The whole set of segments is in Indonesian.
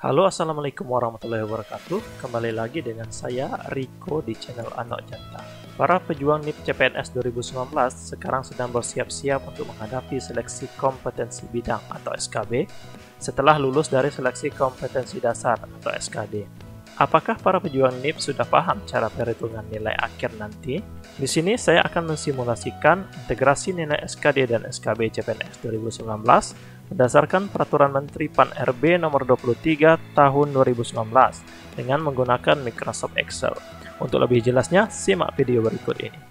Halo assalamualaikum warahmatullahi wabarakatuh Kembali lagi dengan saya Riko di channel Anok Jantan Para pejuang NIP CPNS 2019 sekarang sedang bersiap-siap untuk menghadapi seleksi kompetensi bidang atau SKB setelah lulus dari seleksi kompetensi dasar atau SKD Apakah para pejuang NIP sudah paham cara perhitungan nilai akhir nanti? Di sini saya akan mensimulasikan integrasi nilai SKD dan SKB CPNS 2019 berdasarkan Peraturan Menteri Pan-RB nomor 23 tahun 2019 dengan menggunakan Microsoft Excel. Untuk lebih jelasnya, simak video berikut ini.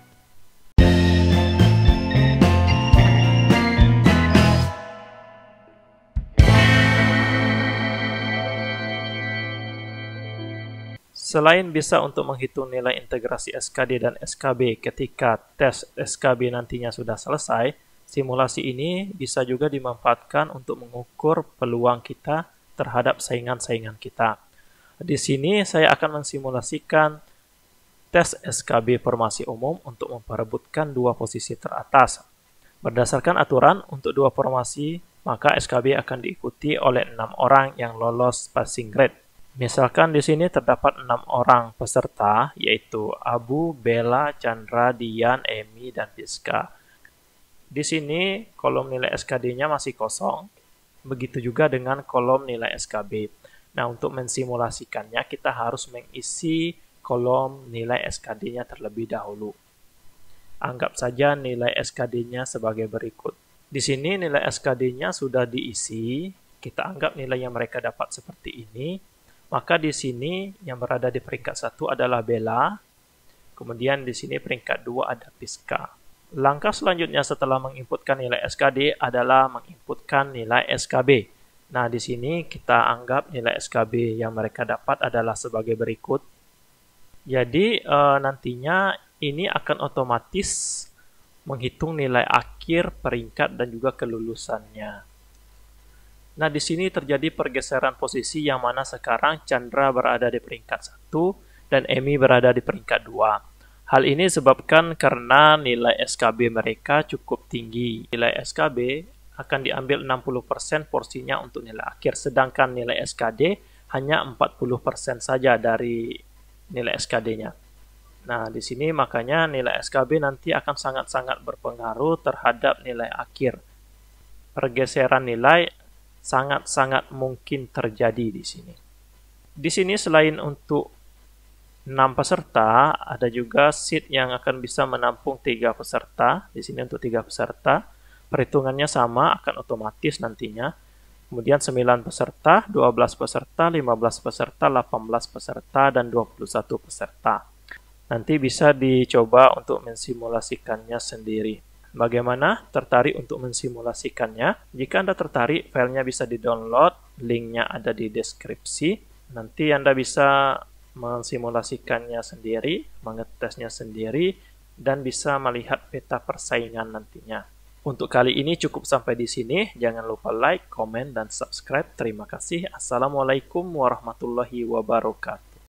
Selain bisa untuk menghitung nilai integrasi SKD dan SKB ketika tes SKB nantinya sudah selesai, simulasi ini bisa juga dimanfaatkan untuk mengukur peluang kita terhadap saingan-saingan kita. Di sini saya akan mensimulasikan tes SKB formasi umum untuk memperebutkan dua posisi teratas. Berdasarkan aturan, untuk dua formasi, maka SKB akan diikuti oleh enam orang yang lolos passing grade. Misalkan di sini terdapat enam orang peserta, yaitu Abu, Bella, Chandra, Dian, Emi, dan Piska. Di sini kolom nilai SKD-nya masih kosong, begitu juga dengan kolom nilai SKB. Nah, untuk mensimulasikannya kita harus mengisi kolom nilai SKD-nya terlebih dahulu. Anggap saja nilai SKD-nya sebagai berikut. Di sini nilai SKD-nya sudah diisi, kita anggap nilai yang mereka dapat seperti ini, maka di sini yang berada di peringkat satu adalah Bella, kemudian di sini peringkat dua ada Piska. Langkah selanjutnya setelah menginputkan nilai SKD adalah menginputkan nilai SKB. Nah, di sini kita anggap nilai SKB yang mereka dapat adalah sebagai berikut. Jadi, e, nantinya ini akan otomatis menghitung nilai akhir, peringkat, dan juga kelulusannya. Nah, di sini terjadi pergeseran posisi yang mana sekarang Chandra berada di peringkat 1 dan Emi berada di peringkat 2. Hal ini sebabkan karena nilai SKB mereka cukup tinggi. Nilai SKB akan diambil 60% porsinya untuk nilai akhir, sedangkan nilai SKD hanya 40% saja dari nilai SKD-nya. Nah, di sini makanya nilai SKB nanti akan sangat-sangat berpengaruh terhadap nilai akhir. Pergeseran nilai sangat-sangat mungkin terjadi di sini. Di sini selain untuk 6 peserta, ada juga seat yang akan bisa menampung 3 peserta. Di sini untuk 3 peserta, perhitungannya sama, akan otomatis nantinya. Kemudian 9 peserta, 12 peserta, 15 peserta, 18 peserta, dan 21 peserta. Nanti bisa dicoba untuk mensimulasikannya sendiri. Bagaimana tertarik untuk mensimulasikannya? Jika Anda tertarik, filenya bisa di-download, linknya ada di deskripsi. Nanti Anda bisa mensimulasikannya sendiri, mengetesnya sendiri, dan bisa melihat peta persaingan nantinya. Untuk kali ini cukup sampai di sini. Jangan lupa like, komen, dan subscribe. Terima kasih. Assalamualaikum warahmatullahi wabarakatuh.